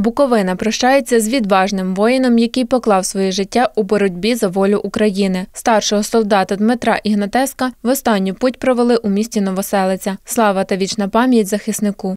Буковина прощається з відважним воїном, який поклав своє життя у боротьбі за волю України. Старшого солдата Дмитра Ігнатеска в останню путь провели у місті Новоселиця. Слава та вічна пам'ять захиснику.